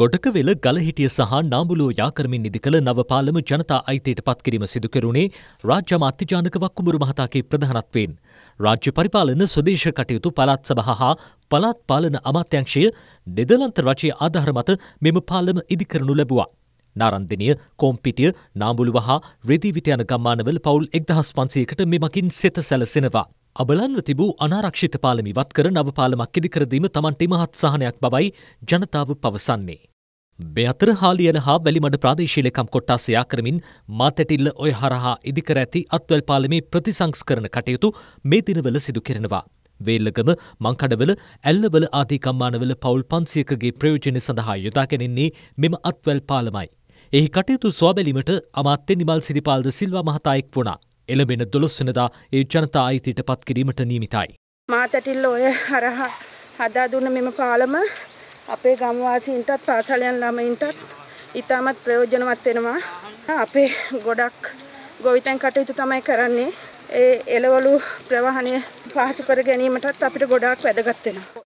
ගොඩකවෙල ගලහිටිය සහ නාඹුලෝ යාකරමින් නිදි කළ නවපාලම ජනතා අයිතයට පත්කිරීම සිදු කරුණේ රාජ්‍ය අමාත්‍යජානක වක්කුඹුරු මහතාගේ ප්‍රධානත්වයෙන්. රාජ්‍ය පරිපාලන ස්වදේශ කටයුතු පළාත් සභහ හා පළාත් පාලන අමාත්‍යංශය නෙදලන්ත රජයේ ආධාර මත මෙම පාලම ඉදිකරනු ලැබුවා. නාරන්දිනය කෝම්පිටිය නාඹුලුව හා රෙදිවිට යන ගම්මානවල පවුල් එක්දහස් පන්සයකට මෙමකින් සෙත සැලසෙනවා. අබලන්ව තිබූ අනාරක්ෂිත පාලමි වත් කර නව පාලමක් ඉදිකරදීම තමන්ට මහත් සහනයක් බවයි ජනතාව පවසන්නේ. බෙහතර හාලියන හා වැලිමඩ ප්‍රාදේශීලකම් කොට්ටාසයා කරමින් මාතැටිල්ල ඔය හරහා ඉදිකර ඇති අත්වැල් පාලමේ ප්‍රතිසංස්කරන කටයුතු මේ දිනවල සිදු කරනවා. වේල්ලගම මංකඩවල ඇල්ලවල ආදීකම්මානවල පවුල් පන්සියකගේ ප්‍රයෝජනය සඳහා යොදාගැනෙන්නේ මෙම අත්වැල් පාලමයි. එහි කටයුතු ස්වාබැලීමට අමාත්‍ය නිමල් සිරිපාල්ද සිල්වා මහතායෙක් වුණා. එළබෙන දොළොස්සනදා ඒ ජනතා අයිතිට පත්කිරීමට නීමිතයි. මාතටිල්ල ඔය හරහා හදා දුන්න මෙම පාලම අපේ ගම්වාසීන්ටත් පාසලයන් ළමයින්ටත් ඉතාමත් ප්‍රයෝජනවත් වෙනවා. අපේ ගොඩක් ගොවිතැන් කටයුතු තමයි කරන්නේ. ඒ එළවලු ප්‍රවාහණය පහසු කර ගැනීමටත් අපිට ගොඩාක් වැදගත් වෙනවා.